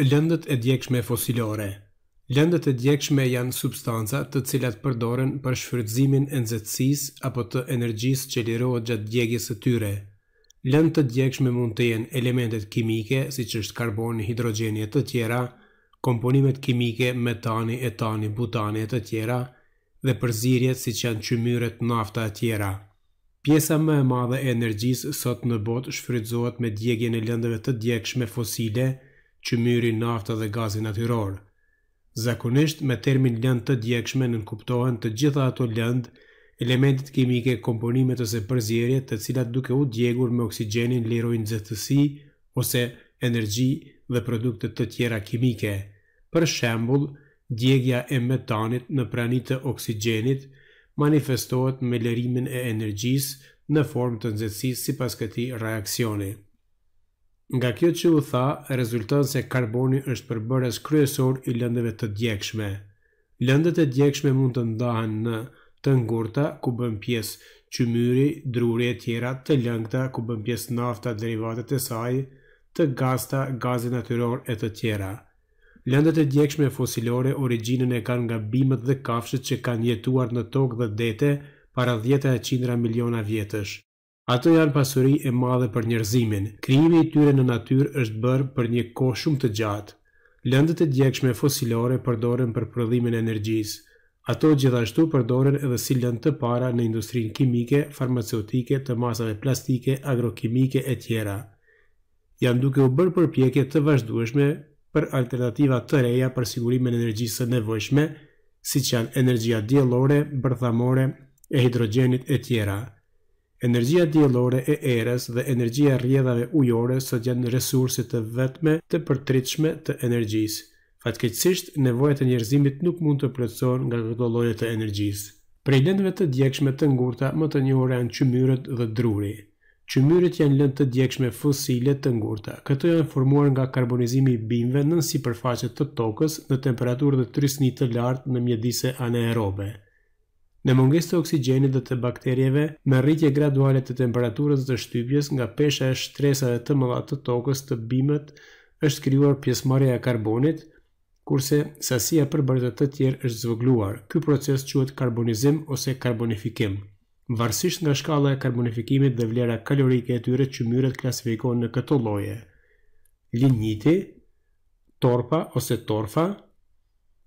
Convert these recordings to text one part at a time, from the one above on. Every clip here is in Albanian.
Lëndët e djekshme fosilore Lëndët e djekshme janë substanca të cilat përdoren për shfrytëzimin e nxehtësisë apo të energjisë që lirohet gjatë djegjes së tyre. Lëndët e djekshme mund të jenë elemente kimike, siç është karboni, hidrogjeni e të tjera, komponimet kimike, metani, etani, butani e të tjera dhe përzierjet siç janë çymyrët, nafta e të tjera. Pjesa më e madhe e energjisë sot në botë shfrytëzohet me djegjen e lëndëve të djekshme fosile, që myri nafta dhe gazin atyror. Zakonisht me termin lëndë të djekshme në nënkuptohen të gjitha ato lëndë, elementit kimike, komponimet ose përzjerje të cilat duke u djegur me oksigenin lirojnë zëtësi ose energji dhe produktet të tjera kimike. Për shembul, djegja e metanit në pranit të oksigenit manifestohet me lërimin e energjis në formë të nxehtësisë si pas këti Nga kjo që u tha, rezulton se karboni është përbërës kryesor i lëndëve të djekshme. Lëndët e djekshme mund të ndahen në të ngurta ku bën pjesë qymyri, druri e tjera, të lëngta ku bën pjesë nafta, derivatet e saj, të gasta, gazi natyror e të tjera. Lëndët e djekshme fosilore originën e kanë nga bimët dhe kafshët që kanë jetuar në tokë dhe dete para 10 e 100 miliona vjetësh. Ato janë pasuri e madhe për njerëzimin. Krijimi i tyre në natyrë është bërë për një kohë shumë të gjatë. Lëndët e djegshme fosilore përdoren për prodhimin e energjisë. Ato gjithashtu përdoren edhe si lënd të para në industrinë kimike, farmaceutike, të masave plastike, agrokimike e tjera. Janë duke u bërë përpjekje të vazhdueshme për alternativa të reja për sigurimin e energjisë së nevojshme, siç janë energjia diellore, bërthamore, e hidrogjenit e tjera. Energjia diellore e erës dhe energjia rrjedhave ujore sot janë resurse të vetme të përtritshme të energjisë. Fatkeqësisht, nevojat e njerëzimit nuk mund të plotësohen nga këto lloje të energjisë. Prej lëndëve të djegshme të ngurta më të njohura janë çmyrët dhe druri. Çmyrët janë lëndë të djegshme fosile të ngurta. Këto janë formuar nga karbonizimi i bimëve nën sipërfaqe të tokës në temperaturë të trisni të lartë në mjedise anaerobe. Në munges të oksigenit dhe të bakterjeve, me rritje graduale të temperaturës dhe shtypjes nga pesha e shtresa dhe të mëllat të tokës të bimet është kryuar pjesmarja e karbonit, kurse sasia për bërëtët të tjerë është zvëgluar. Ky proces quëtë karbonizim ose karbonifikim. Varsisht nga shkalla e karbonifikimit dhe vlera kalorike e tyre që myret klasifikon në këto loje. Linjiti, torpa ose torfa,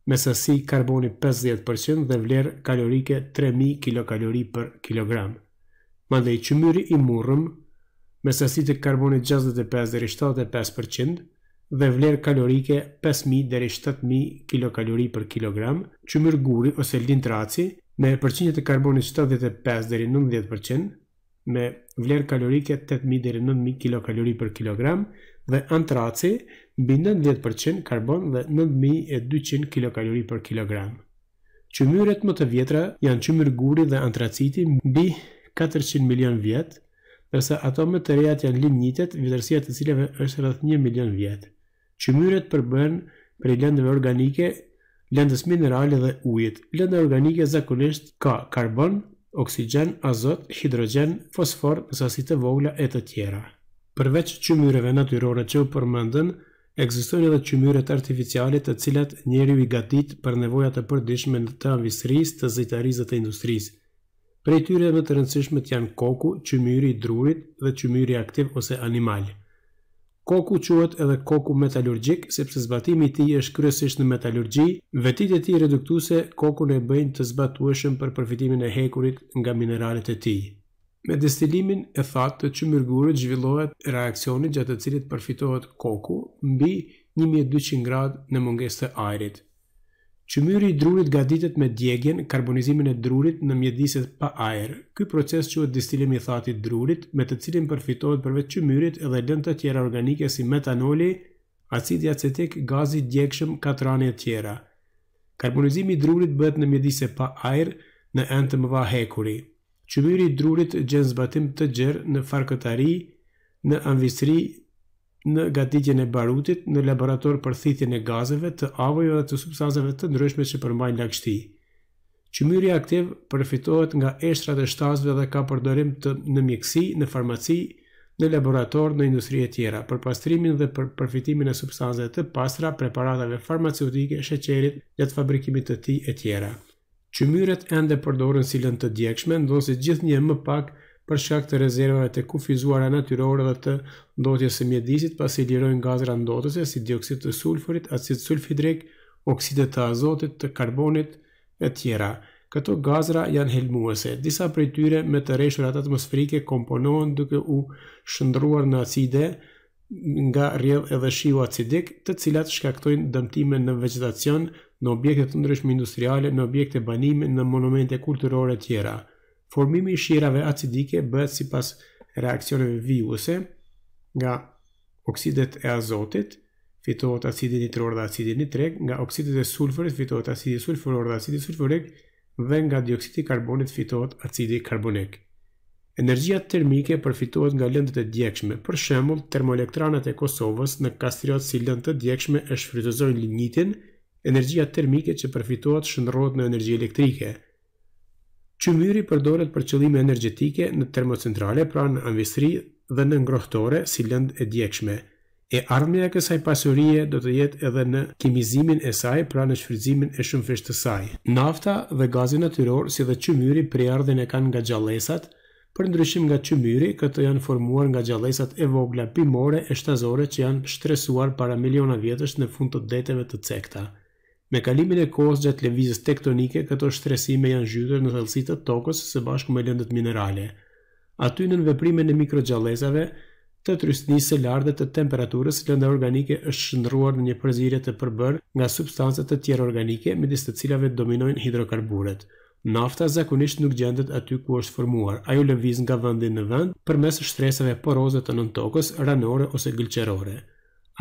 me sasi karboni 50% dhe vlerë kalorike 3000 kilokalori për kilogram. Mandej qëmyri i murëm me sasi të karboni 65-75% dhe vlerë kalorike 5000-7000 kilokalori për kilogram, qëmyr guri ose lindraci me përqindje të karboni 75-90% me vlerë kalorike 8000-9000 kilokalori për kilogram dhe antraci mbi 90% karbon dhe 9200 kilokalori për kilogram. Qymyret më të vjetra janë qymyr guri dhe antraciti mbi 400 milion vjet, përsa ato më të rejat janë limnitet, vjetërsia të cileve është rrëth 1 milion vjet. Qymyret përbën për i lëndëve organike, lëndës minerale dhe ujit. Lëndë organike zakonisht ka karbon, oksigen, azot, hidrogen, fosfor, sasit vogla e të tjera. Përveç qymyreve natyrore që u përmëndën, Ekzistojnë edhe qymyret artificiale të cilat njeriu i gatit për nevojat e përditshme të transmisrisë të zejtarisë e industrisë. Prej tyre më të rëndësishmet janë koku, qymyri i drurit dhe qymyri aktiv ose animal. Koku quhet edhe koku metalurgjik sepse zbatimi i tij është kryesisht në metalurgji. Vetit e tij reduktuese kokun e bëjnë të zbatueshëm për përfitimin e hekurit nga mineralet e tij. Me destilimin e thatë të qëmyrgurit zhvillohet reakcionit gjatë të cilit përfitohet koku mbi 1200 gradë në munges të ajrit. Qëmyri i drurit gaditet me djegjen karbonizimin e drurit në mjediset pa ajrë. Ky proces që e destilimi i thati drurit me të cilin përfitohet përveç qëmyrit edhe lënta tjera organike si metanoli, acidi acetik, gazi djegshëm, katrani e tjera. Karbonizimi i drurit bëhet në mjediset pa ajrë në entë mëva hekurit qëmyri drurit gjenë zbatim të gjerë në farkëtari, në anvisri, në gatitjen e barutit, në laborator për thithjen e gazeve, të avojve dhe të substanzeve të ndryshme që përmbajnë lagështi. Qëmyri aktiv përfitohet nga eshtrat e shtazve dhe ka përdorim të në mjekësi, në farmaci, në laborator, në industri e tjera, për pastrimin dhe për përfitimin e substanzeve të pastra, preparatave farmaceutike, sheqerit, jetë fabrikimit të ti e tjera. Qymyret ende përdorën si lënë të djekshme, ndonë si gjithë një më pak për shkak të rezervave të kufizuara natyrore dhe të ndotjes së mjedisit, pasi lirojnë gazra ndotëse si dioksid të sulfurit, acid sulfidrik, oksidet të azotit, të karbonit e tjera. Këto gazra janë helmuese. Disa prej tyre me të reshurat atmosferike komponohen duke u shëndruar në acide nga rjedh edhe shiu acidik, të cilat shkaktojnë dëmtime në vegetacion në objekte të ndryshme industriale, në objekte banime, në monumente kulturore tjera. Formimi i shirave acidike bëhet si pas reakcioneve vijuese nga oksidet e azotit, fitohet acidi nitror dhe acidi nitrek, nga oksidet e sulfurit fitohet acidi sulfuror dhe acidi sulfurik, dhe nga dioksidi karbonit fitohet acidi karbonik. Energjia termike përfitohet nga lëndët e djekshme, për shemull, termoelektranet e Kosovës në kastriot si lëndët të djekshme e shfrytëzojnë linjitin, energjia termike që përfituat shëndrohet në energji elektrike. Qymyri përdoret për qëllime energjetike në termocentrale pra në anvisri dhe në ngrohtore si lënd e djekshme. E armëja kësaj pasurie do të jetë edhe në kimizimin e saj pra në shfrizimin e shumëfishtë të saj. Nafta dhe gazi natyror si dhe qymyri priardhin e kanë nga gjalesat, për ndryshim nga qymyri këto janë formuar nga gjalesat e vogla pimore e shtazore që janë shtresuar para miliona vjetësht në fund të deteve të cekta. Me kalimin e kohës gjatë lëvizjes tektonike, këto shtresime janë zhytur në thellësitë të tokës së bashku me lëndët minerale. Aty nën veprimin e mikrogjallëzave, të trysnisë së lartë të temperaturës, lënda organike është shndruar në një përzierje të përbërë nga substanca të tjera organike, midis të cilave dominojnë hidrokarburet. Nafta zakonisht nuk gjendet aty ku është formuar. Ajo lëviz nga vendi në vend përmes shtresave poroze të nëntokës, ranore ose gëlqerore.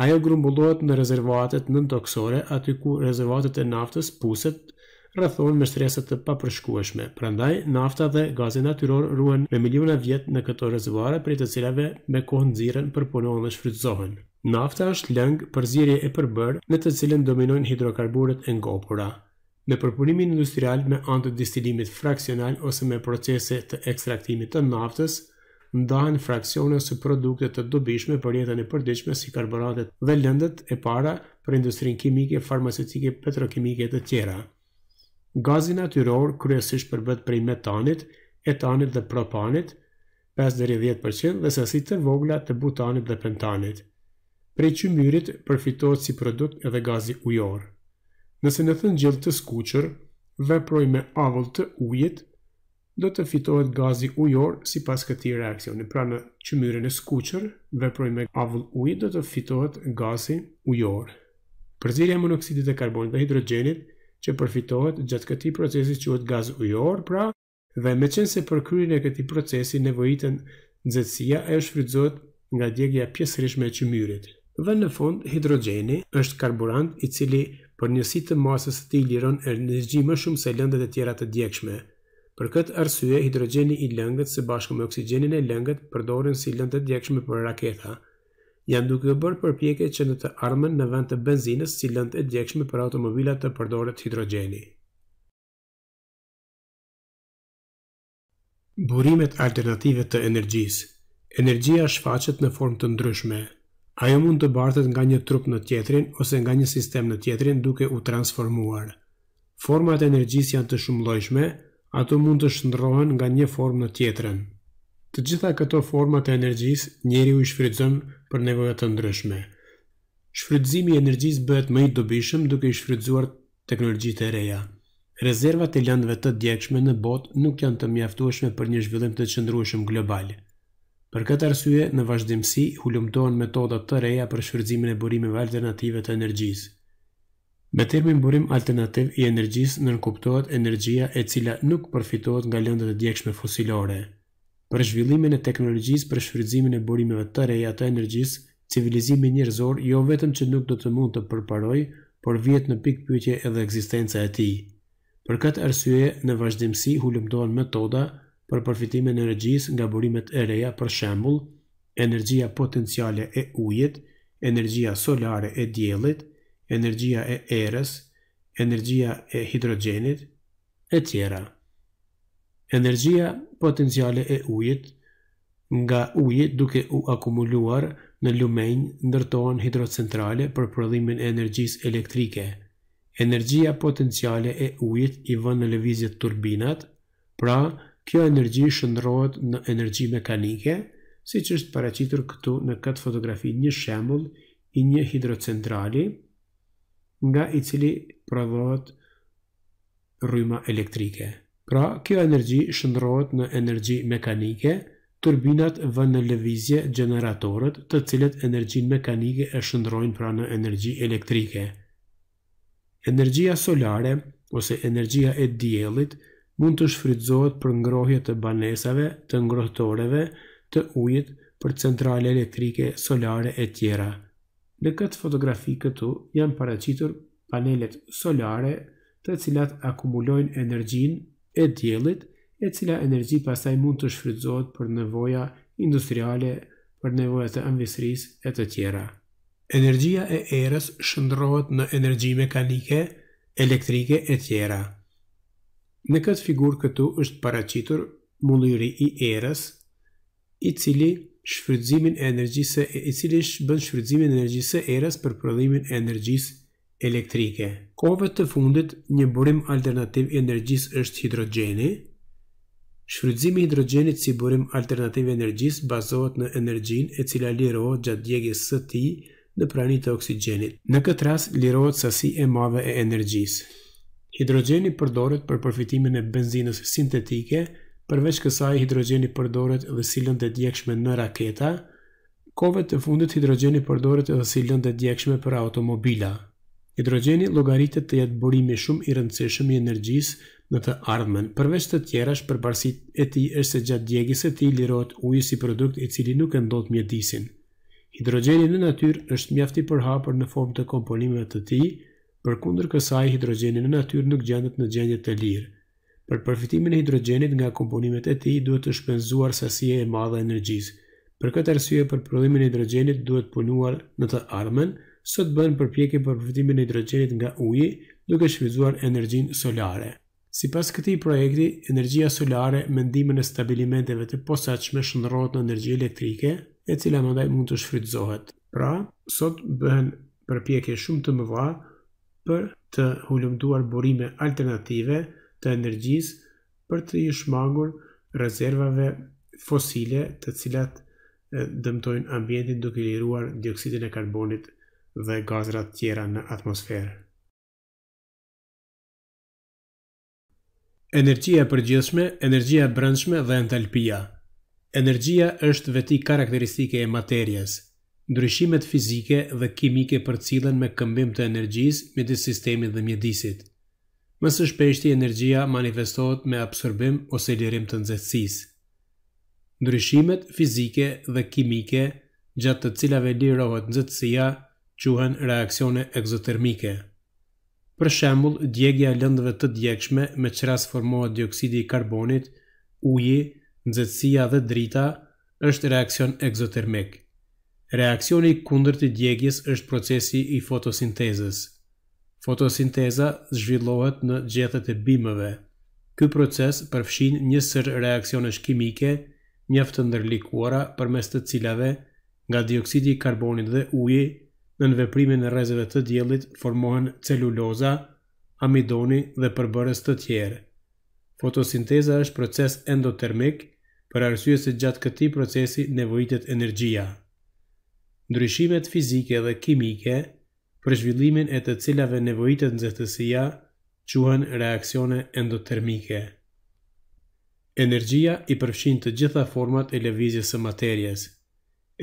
Ajo grumbullohet në rezervatet në toksore, aty ku rezervatet e naftës puset rrethon me stresa të papërshkueshme. Prandaj nafta dhe gazi natyror ruhen me miliona vjet në këto rezervare për të cilave me kohë nxirren për punon dhe shfrytëzohen. Nafta është lëng për zirje e përbërë në të cilën dominojnë hidrokarburet e ngopura. Me përpunimin industrial me antë distilimit fraksional ose me procese të ekstraktimit të naftës, ndahen fraksione si produkte të dobishme për jetën e përdiqme si karboratet dhe lëndet e para për industrinë kimike, farmaceutike, petrokimike të tjera. Gazi natyror kryesisht përbët prej metanit, etanit dhe propanit, 5-10% dhe sasi të vogla të butanit dhe pentanit. Prej qymyrit përfitohet si produkt edhe gazi ujor. Nëse në thënë gjithë të skuqër, veproj me avull të ujit, do të fitohet gazi ujor si pas këti reakcioni. Pra në qëmyrën e skuqër, veproj me avull uj, do të fitohet gazi ujor. Përzirja monoksidit e karbonit dhe hidrogenit që përfitohet gjatë këti procesi që uet gaz ujor, pra dhe me qenë se përkryrin e këti procesi nevojitën nëzëtsia e është fridzot nga djegja pjesërishme e qëmyrit. Dhe në fond, hidrogeni është karburant i cili për njësi të masës të i liron e në nëzgjimë shumë se lëndet e tjera të djekshme. Për këtë arsye, hidrogeni i lëngët së bashku me oksigenin e lëngët përdoren si lëndë të djekshme për raketa. Janë duke bërë përpjekje që në të ardhmen në vend të benzinës si lëndë të djekshme për automobilat të përdoret hidrogeni. Burimet alternative të energjis Energjia shfaqet në form të ndryshme. Ajo mund të bartet nga një trup në tjetrin ose nga një sistem në tjetrin duke u transformuar. Format e energjis janë të shumë lojshme, ato mund të shndrohen nga një formë në tjetrën. Të gjitha këto forma të energjisë njeriu i shfrytëzon për nevoja të ndryshme. Shfrytëzimi i energjisë bëhet më i dobishëm duke i shfrytëzuar teknologjitë e reja. Rezervat e lëndëve të djegshme në botë nuk janë të mjaftueshme për një zhvillim të qëndrueshëm global. Për këtë arsye, në vazhdimsi, hulumtohen metoda të reja për shfrytëzimin e burimeve alternative të energjisë. Me termin burim alternativ i energjisë nënkuptohet energjia e cila nuk përfitohet nga lëndët e djekshme fosilore. Për zhvillimin e teknologjisë për shfrytëzimin e burimeve të reja të energjisë, civilizimi njerëzor jo vetëm që nuk do të mund të përparoj, por vjet në pikë pyetje edhe ekzistenca e tij. Për këtë arsye, në vazhdimsi hulumtohen metoda për përfitimin e energjisë nga burimet e reja, për shembull, energjia potenciale e ujit, energjia solare e diellit, energjia e erës, energjia e hidrogenit, e tjera. Energjia potenciale e ujit, nga ujit duke u akumuluar në lumenjë ndërtohen hidrocentrale për prodhimin e energjisë elektrike. Energjia potenciale e ujit i vënë në levizje turbinat, pra kjo energji shëndrohet në energji mekanike, si që është paracitur këtu në këtë fotografi një shemull i një hidrocentrali, nga i cili prodhohet rryma elektrike. Pra, kjo energji shndrohet në energji mekanike, turbinat vënë në lëvizje generatorët të cilët energjin mekanike e shëndrojnë pra në energji elektrike. Energjia solare, ose energjia e djelit, mund të shfrydzohet për ngrohje të banesave, të ngrohtoreve, të ujit për centrale elektrike, solare e tjera. Në këtë fotografi këtu janë paracitur panelet solare të cilat akumulojnë energjin e djelit e cila energji pasaj mund të shfrydzot për nevoja industriale, për nevoja të ambisris e të tjera. Energjia e erës shëndrohet në energji mekanike, elektrike e tjera. Në këtë figur këtu është paracitur mulliri i erës i cili Shfrytëzimin e energjisë, i cili bën shfrytëzimin e energjisë erës për prodhimin e energjisë elektrike. Kohëve të fundit, një burim alternativ i energjisë është hidrogjeni. Shfrytëzimi i hidrogjenit si burim alternativ i energjisë bazohet në energjinë e cila lirohet gjatë djegjes së tij në prani të oksigjenit. Në këtë rast lirohet sasi e madhe e energjisë. Hidrogjeni përdoret për përfitimin e benzinës sintetike. Përveç kësaj, hidrogeni përdoret edhe si lëndë djekshme në raketa. Kove të fundit, hidrogeni përdoret edhe si lëndë djekshme për automobila. Hidrogeni logaritet të jetë burimi shumë i rëndësishëm i energjisë në të ardhmen. Përveç të tjera është e ti është se gjatë djegis e ti lirot ujë si produkt i cili nuk e ndot mjedisin. Hidrogeni në natyr është mjafti përhapër në formë të komponimet të ti, për kundër kësaj hidrogeni në natyr nuk gjendet në gjendje të lirë. Për përfitimin e hidrogenit nga komponimet e tij duhet të shpenzuar sasi e madhe energjisë. Për këtë arsye për prodhimin e hidrogenit duhet punuar në të ardhmen, sot bën përpjekje për përfitimin e hidrogenit nga uji duke shfrytzuar energjinë solare. Sipas këtij projekti, energjia solare me ndihmën e stabilimenteve të posaçme shndërrohet në energji elektrike, e cila ndaj mund të shfrytëzohet. Pra, sot bëhen përpjekje shumë të mëdha për të hulumtuar burime alternative, të energjisë për të i shmangur rezervave fosile të cilat dëmtojnë ambientin duke liruar dioksidin e karbonit dhe gazrat tjera në atmosferë. Energjia e përgjithshme, energjia e brendshme dhe entalpia. Energjia është veti karakteristike e materjes. Ndryshimet fizike dhe kimike përcillen me këmbim të energjisë midis sistemit dhe mjedisit më së shpeshti energjia manifestohet me absorbim ose lirim të nxehtësisë. Ndryshimet fizike dhe kimike gjatë të cilave lirohet nxehtësia quhen reaksione egzotermike. Për shembull, djegja e lëndëve të djegshme me çrast formohet dioksidi i karbonit, uji, nxehtësia dhe drita është reaksion egzotermik. Reaksioni kundër të djegjes është procesi i fotosintezës fotosinteza zhvillohet në gjethet e bimëve. Ky proces përfshin një sër reakcionesh kimike, njëftë ndërlikuara për mes të cilave nga dioksidi i karbonit dhe uji në nëveprimin e rezeve të djelit formohen celuloza, amidoni dhe përbërës të tjerë. Fotosinteza është proces endotermik për arsye se gjatë këti procesi nevojitet energjia. Ndryshimet fizike dhe kimike për zhvillimin e të cilave nevojitet në zëhtësia, quhen reakcione endotermike. Energia i përfshin të gjitha format e levizjes së materjes.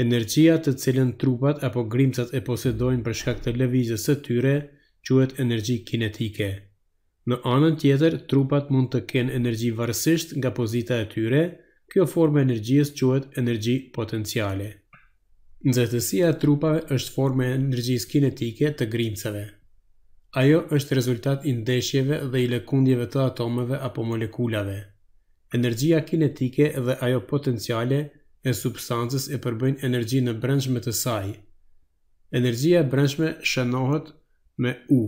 Energia të cilën trupat apo grimcat e posedojnë për shkak të levizjes së tyre, quhet energi kinetike. Në anën tjetër, trupat mund të kenë energi varsisht nga pozita e tyre, kjo formë e quhet energi potenciale. Nxehtësia e trupave është forma e energjisë kinetike të grimcave. Ajo është rezultat i ndeshjeve dhe i lëkundjeve të atomeve apo molekulave. Energjia kinetike dhe ajo potenciale e substancës e përbëjnë energji në brendshme të saj. Energjia e brendshme shënohet me U.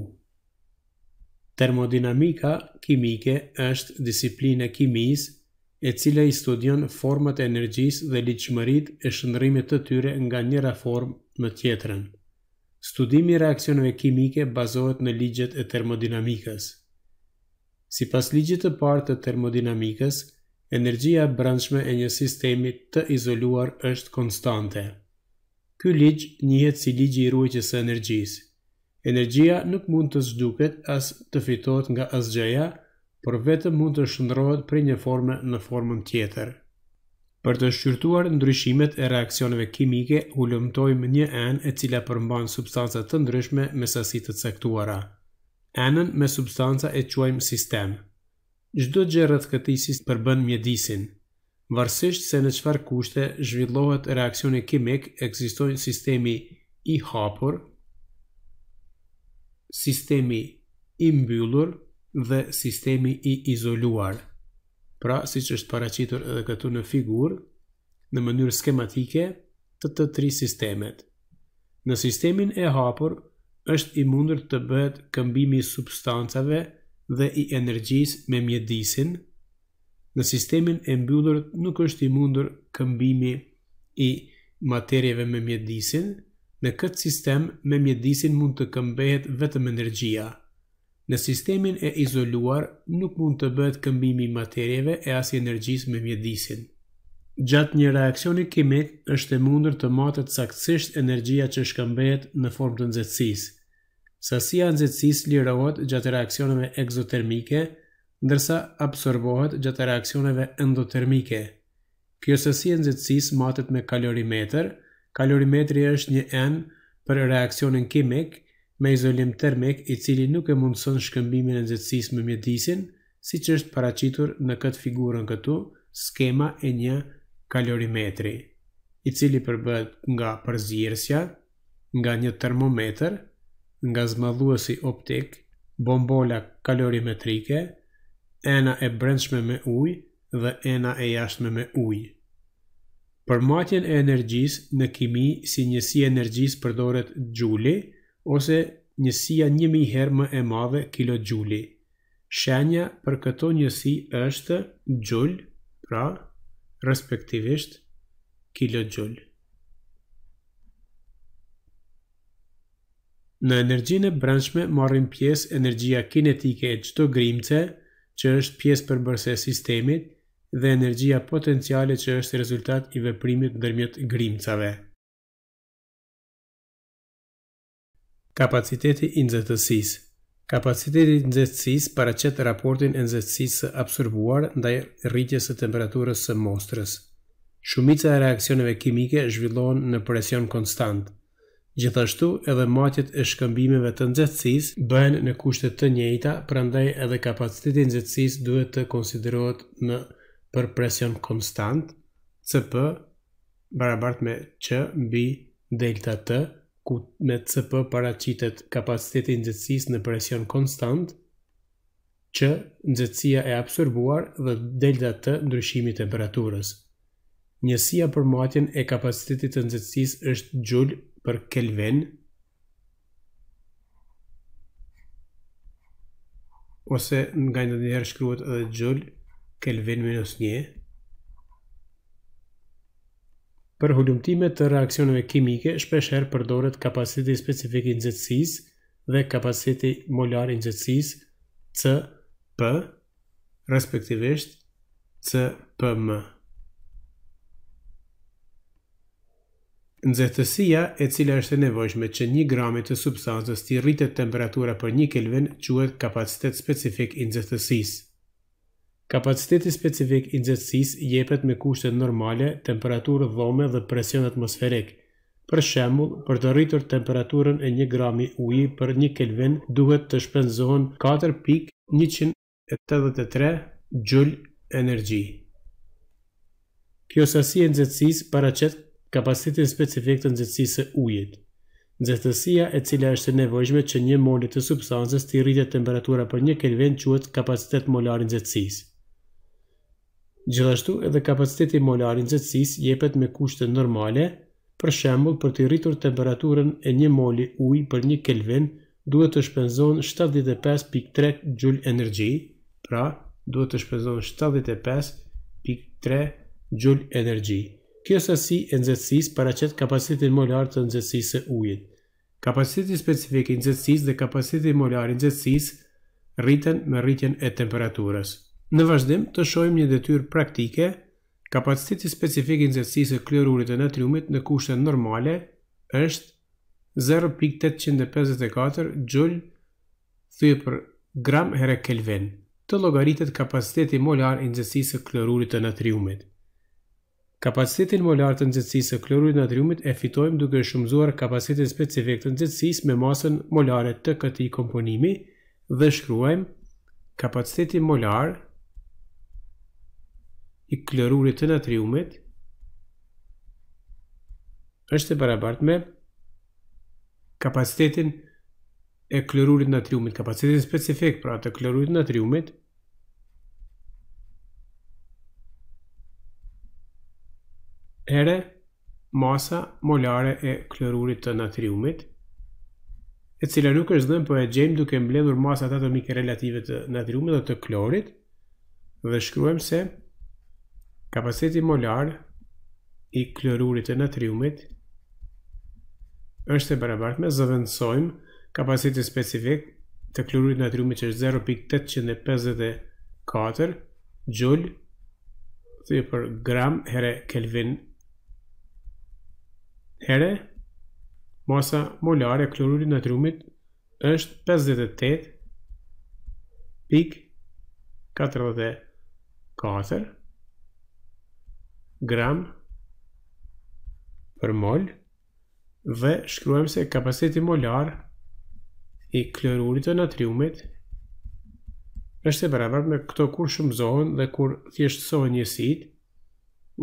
Termodinamika kimike është disiplinë e kimisë e cila i studion format e energjis dhe liqëmërit e shëndrimit të tyre nga njëra form në tjetërën. Studimi reakcionëve kimike bazohet në ligjet e termodinamikës. Si pas ligjit të partë të termodinamikës, energjia brëndshme e një sistemi të izoluar është konstante. Ky ligj njëhet si ligji i ruajqës e energjisë. Energjia nuk mund të zhduket as të fitohet nga asgjëja, por vetëm mund të shëndrohet prej një forme në formën tjetër. Për të shqyrtuar ndryshimet e reakcioneve kimike, lëmtojmë një enë e cila përmban substanca të ndryshme me sasi të caktuara. Enën me substanca e quajmë sistem. Çdo gjë rreth këtij përbën mjedisin. Varësisht se në çfarë kushte zhvillohet reaksioni kimik, ekzistojnë sistemi i hapur, sistemi i mbyllur, dhe sistemi i izoluar. Pra, si që është paracitur edhe këtu në figur, në mënyrë skematike të të tri sistemet. Në sistemin e hapur, është i mundur të bëhet këmbimi i substancave dhe i energjis me mjedisin. Në sistemin e mbyllur, nuk është i mundur këmbimi i materjeve me mjedisin. Në këtë sistem, me mjedisin mund të këmbehet vetëm energjia. Në sistemin e izoluar nuk mund të bëhet këmbimi materjeve e as energjisë me mjedisin. Gjatë një reakcioni kimik është e mundur të matet saktësisht energjia që shkëmbehet në formë të nxehtësisë. Sasia e nxehtësisë lirohet gjatë reaksioneve egzotermike, ndërsa absorbohet gjatë reaksioneve endotermike. Kjo sasi e nxehtësisë matet me kalorimetër. Kalorimetri është një N për reaksionin kimik, me izolim termik i cili nuk e mundëson shkëmbimin e nëzëtsis me mjedisin, si që është paracitur në këtë figurën këtu, skema e një kalorimetri, i cili përbët nga përzirësja, nga një termometer, nga zmadhuesi optik, bombola kalorimetrike, ena e brendshme me uj dhe ena e jashtme me uj. Përmatjen e energjis në kimi si njësi energjis përdoret gjulli, ose njësia njëmi herë më e madhe kilo gjulli. Shenja për këto njësi është gjull, pra respektivisht kilo gjull. Në energjinë e brendshme marrin pjesë energjia kinetike e çdo grimce, që është pjesë përbërëse e sistemit, dhe energjia potenciale që është rezultat i veprimit ndërmjet grimcave. Kapaciteti i nxehtësisë. Kapaciteti i nxehtësisë paraqet raportin e nxehtësisë së absorbuar ndaj rritjes së temperaturës së mostrës. Shumica e reaksioneve kimike zhvillohen në presion konstant. Gjithashtu, edhe matjet e shkëmbimeve të nxehtësisë bëhen në kushte të njëjta, prandaj edhe kapaciteti i nxehtësisë duhet të konsiderohet në për presion konstant, CP barabart me Q mbi delta T, ku me CP paracitet kapacitetin nxëtsis në presion konstant, që nxëtsia e absorbuar dhe delta T ndryshimi temperaturës. Njësia për matjen e kapacitetit të nxëtsis është gjullë për Kelvin, ose nga një njëherë shkruat edhe gjullë Kelvin minus 1, për hulumtime të reakcioneve kimike, shpesh herë përdoret kapaciteti specifik i nxehtësisë dhe kapaciteti molar i nxehtësisë Cp, respektivisht Cpm. Nxehtësia e cila është e nevojshme që 1 gram të substancës të rritet temperatura për 1 Kelvin quhet kapacitet specifik i nxehtësisë. Kapaciteti specifik i nxehtësis jepet me kushtet normale, temperaturë dhome dhe presion atmosferik. Për shembull, për të rritur temperaturën e 1 grami uji për 1 Kelvin duhet të shpenzohen 4.183 Joule energji. Kjo sasi e nxehtësisë paraqet kapacitetin specifik të nxehtësisë së ujit. Nxehtësia e cila është e nevojshme që një mol të substancës të rritet temperatura për 1 Kelvin quhet kapacitet molar i nxehtësisë. Gjithashtu edhe kapaciteti molar i nxehtësisë jepet me kushte normale, për shembull për të rritur temperaturën e një moli uji për 1 Kelvin duhet të shpenzon 75.3 joule energji, pra duhet të shpenzon 75.3 joule energji. Kjo sasi e nxehtësisë paraqet kapacitetin molar të nxehtësisë së ujit. Kapaciteti specifik i nxehtësisë dhe kapaciteti molar i nxehtësisë rriten me rritjen e temperaturës. Në vazhdim të shohim një detyrë praktike, kapaciteti specifik i nxehtësisë së klorurit të natriumit në kushte normale është 0.854 joule thyë për gram herë Kelvin të logaritet kapaciteti molar i nxehtësisë së klorurit të natriumit. Kapacitetin molar të nxehtësisë së klorurit të natriumit e fitojmë duke shumëzuar kapacitetin specifik të nxehtësisë me masën molare të këtij komponimi dhe shkruajmë kapaciteti molar i klorurit të natriumit është e barabart me kapacitetin e klorurit natriumit, kapacitetin specifik pra të klorurit natriumit ere masa molare e klorurit të natriumit e cila nuk është dhënë, po e gjejmë duke mbledhur masat atomike relative të natriumit dhe të klorit dhe shkruajmë se kapaciteti molar i klorurit të natriumit është e barabartë me zëvendësojmë kapaciteti specifik të klorurit natriumit që është 0.854 gjull të i për gram here kelvin here masa molare klorurit natriumit është 58.44 gram për mol dhe shkruajmë se kapaciteti molar i klorurit të natriumit është e barabartë me këto kur shumëzohen dhe kur thjeshtësohen njësit,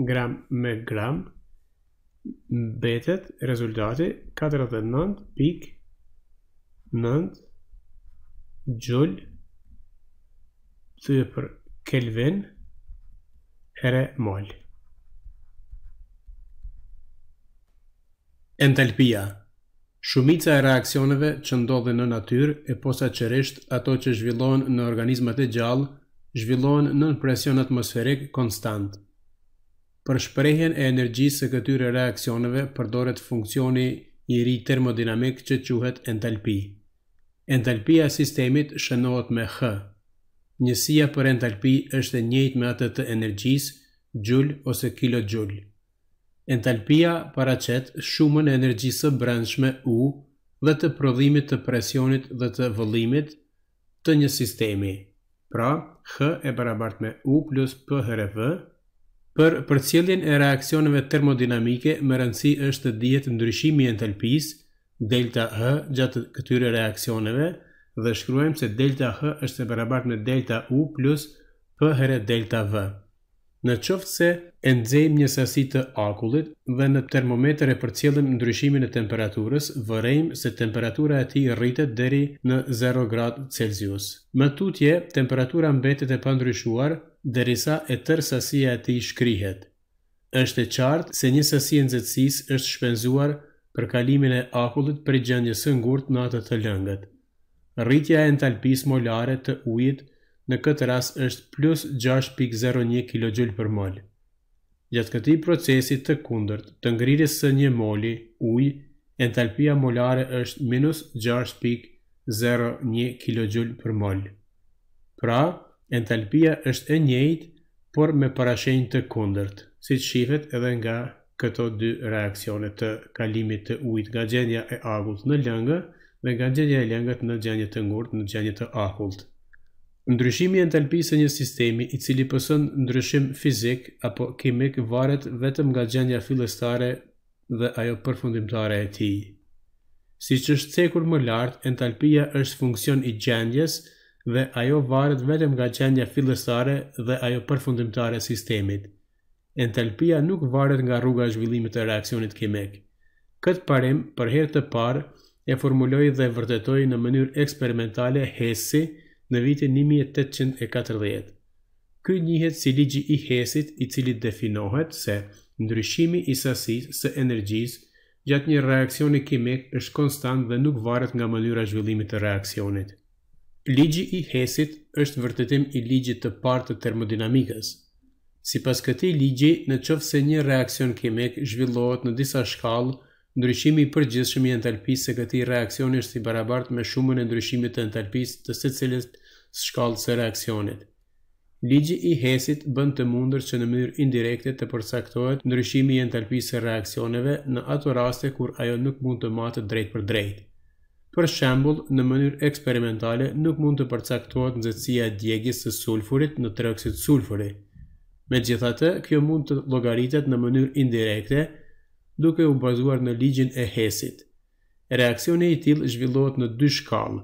gram me gram, betet rezultati 49.9 gjull të për kelvin ere mol Entalpia Shumica e reakcioneve që ndodhe në natyrë e posa qërisht ato që zhvillohen në organizmat e gjallë, zhvillohen në presion atmosferik konstant. Për shprejhen e energjisë së këtyre reakcioneve përdoret funksioni i ri termodinamik që quhet entalpi. Entalpia sistemit shënohet me H. Njësia për entalpi është e njëjtë me atë të energjisë, gjull ose kilo gjullë entalpia paracet shumën e energjisë brendshme U dhe të prodhimit të presionit dhe të vëllimit të një sistemi. Pra, H e barabart me U plus P hrv, për përcjellin e reakcioneve termodinamike më rëndësi është të dihet ndryshimi i entalpis, delta H gjatë këtyre reakcioneve dhe shkruajmë se delta H është e barabart me delta U plus P hrv delta V. Në qoftë se e nxejmë një sasi të akullit dhe në termometër e përcjellim ndryshimin e temperaturës, vërejmë se temperatura e tij rritet deri në 0 gradë Celsius. Më tutje, temperatura mbetet e pandryshuar derisa e tërë sasia e tij shkrihet. Është e qartë se një sasi e nxehtësisë është shpenzuar për kalimin e akullit prej gjendjes së ngurtë në atë të lëngët. Rritja e entalpisë molare të ujit në këtë ras është plus 6.01 kJ për mol. Gjatë këti procesit të kundërt të ngrirës së një moli, uj, entalpia molare është minus 6.01 kJ për mol. Pra, entalpia është e njëjtë, por me parashenjë të kundërt, si që shifet edhe nga këto dy reakcionet të kalimit të ujt nga gjendja e agullt në lëngë dhe nga gjendja e lëngët në gjendje të ngurt në gjendje të akullt. Ndryshimi i entalpisë së një sistemi, i cili pësën ndryshim fizik apo kimik, varet vetëm nga gjendja fillestare dhe ajo përfundimtare e tij. Siç është thekur më lart, entalpia është funksion i gjendjes dhe ajo varet vetëm nga gjendja fillestare dhe ajo përfundimtare e sistemit. Entalpia nuk varet nga rruga e zhvillimit të reaksionit kimik. Këtë parim për herë të parë e formuloi dhe vërtetoi në mënyrë eksperimentale Hessi në vitin 1840. Ky njihet si ligji i Hesit, i cili definohet se ndryshimi i sasisë së energjisë gjatë një reakcioni kimik është konstant dhe nuk varet nga mënyra zhvillimit të reakcionit. Ligji i Hesit është vërtetim i ligjit të parë të termodinamikës. Si pas këti ligji, në qëfë se një reakcion kimik zhvillohet në disa shkallë, Ndryshimi i përgjithshëm i entalpisë së këtij reaksioni është i barabartë me shumën e ndryshimit të entalpisë të secilës shkallës së reaksionit. Ligji i Hessit bën të mundur që në mënyrë indirekte të përcaktohet ndryshimi i entalpisë së reaksioneve në ato raste kur ajo nuk mund të matet drejt për drejt. Për shembull, në mënyrë eksperimentale nuk mund të përcaktohet nxehtësia e djegjes së sulfurit në trioksid sulfuri. Megjithatë, kjo mund të llogaritet në mënyrë indirekte, duke u bazuar në ligjin e Hesit. Reaksioni i tillë zhvillohet në dy shkallë.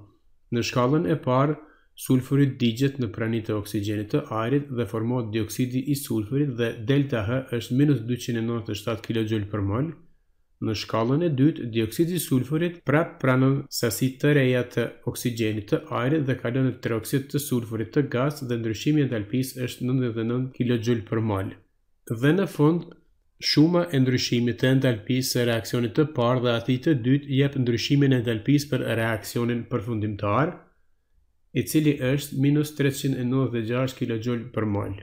Në shkallën e parë, sulfuri digjet në pranit të oksigenit të ajrit dhe formohet dioksidi i sulfurit dhe delta H është minus 297 kJ për mol. Në shkallën e dytë, dioksidi i sulfurit prap pranon sasi të reja të oksigenit të ajrit dhe kalon në trioksid të sulfurit të gaz dhe ndryshimi i entalpisë është 99 kJ për mol. Dhe në fund, Shuma e ndryshimit të entalpisë së reaksionit të parë dhe atij të dytë jep ndryshimin e entalpisë për reaksionin përfundimtar, i cili është minus 396 kJ për mol.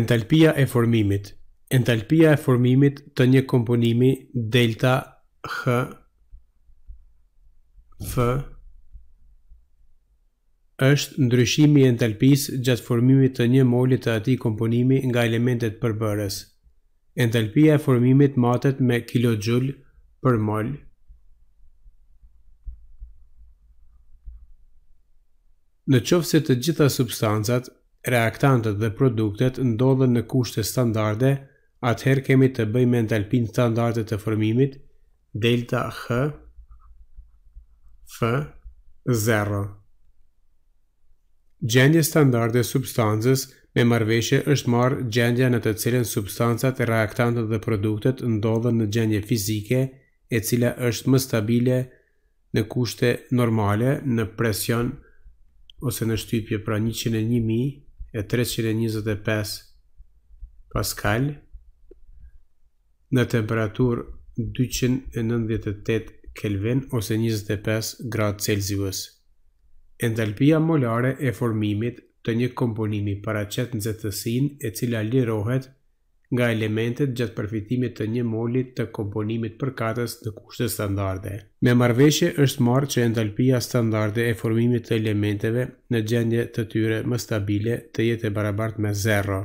Entalpia e formimit Entalpia e formimit të një komponimi delta H F është ndryshimi i entalpisë gjatë formimit të një moli të atij komponimi nga elementet përbërës. Entalpia e formimit matet me kilojoule për mol. Në qovë se të gjitha substancat, reaktantët dhe produktet ndodhën në kushte standarde, atëherë kemi të bëj me entalpin standarde të formimit delta H F 0. Gjendje standarde e substancës me marveshe është marë gjendja në të cilën substancat e reaktantët dhe produktet ndodhën në gjendje fizike e cila është më stabile në kushte normale në presion ose në shtypje pra 101.325 e në temperatur 298 Kelvin ose 25 grad Celsius. Entalpia molare e formimit të një komponimi paracet nxehtësinë e cila lirohet nga elementet gjatë përfitimit të një molit të komponimit përkatës në kushte standarde. Me marveshe është marrë që entalpia standarde e formimit të elementeve në gjendje të tyre më stabile të jetë e barabart me zero.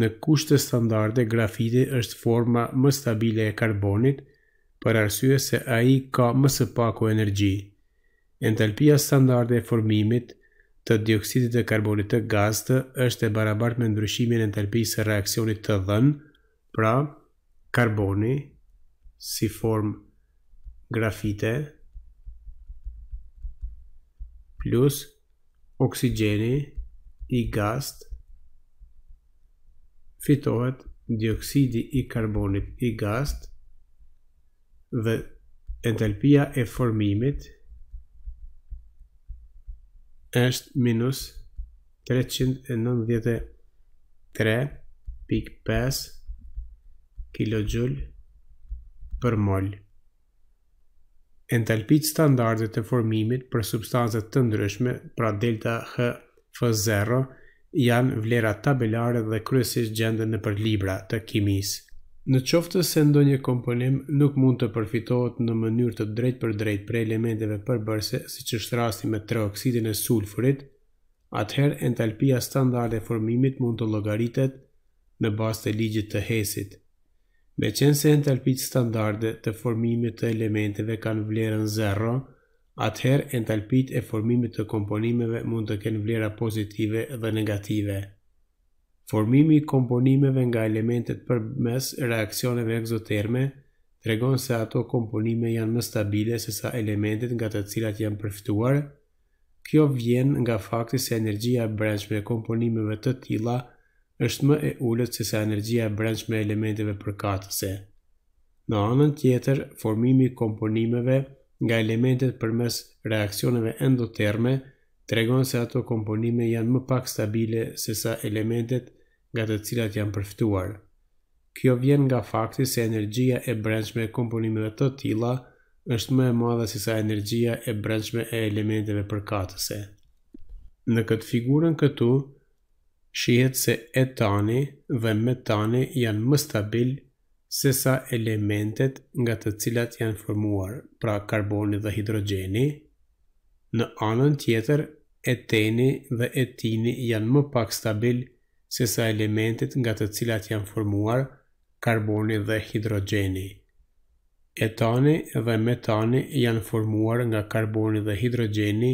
Në kushte standarde, grafiti është forma më stabile e karbonit për arsye se a i ka më së paku energji entalpia standarde e formimit të dioksidit të karbonit të gaz të është e barabart me ndryshimin entalpisë e reakcionit të dhën, pra karboni si form grafite plus oksigeni i gaz fitohet dioksidi i karbonit i gaz dhe entalpia e formimit të është minus 393.5 kJ për mol. Entalpit standardet e formimit për substancët të ndryshme, pra delta H F0, janë vlerat tabelare dhe kryesisht gjende në për libra të kimisë. Në qoftë se ndonjë komponim nuk mund të përfitohet në mënyrë të drejt për drejt për elementeve përbërse si që është rasti me trioksidin e sulfurit, atëherë entalpia standarde e formimit mund të logaritet në bas të ligjit të hesit. Me qenë se entalpit standarde të formimit të elementeve kanë vlerën 0, atëherë entalpit e formimit të komponimeve mund të kenë vlera pozitive dhe negative. Formimi i komponimeve nga elementet për mes reakcioneve exoterme regon se ato komponime janë më stabile se sa elementet nga të cilat janë përftuar. Kjo vjen nga fakti se energjia e brendshme e komponimeve të tilla është më e ulët se sa energjia e brendshme e elementeve përkatëse. Në anën tjetër, formimi i komponimeve nga elementet për mes reakcioneve endoterme të regonë se ato komponime janë më pak stabile se sa elementet nga të cilat janë përftuar. Kjo vjen nga fakti se energjia e brendshme e komponimeve të tilla është më e madhe se sa energjia e brendshme e elementeve përkatëse. Në këtë figurën këtu, shihet se etani dhe metani janë më stabil se sa elementet nga të cilat janë formuar, pra karboni dhe hidrogeni. Në anën tjetër, eteni dhe etini janë më pak stabil se sa elementet nga të cilat janë formuar karboni dhe hidrogeni. Etani dhe metani janë formuar nga karboni dhe hidrogeni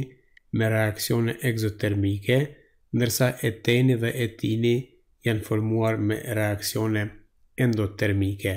me reakcione egzotermike, nërsa eteni dhe etini janë formuar me reakcione endotermike.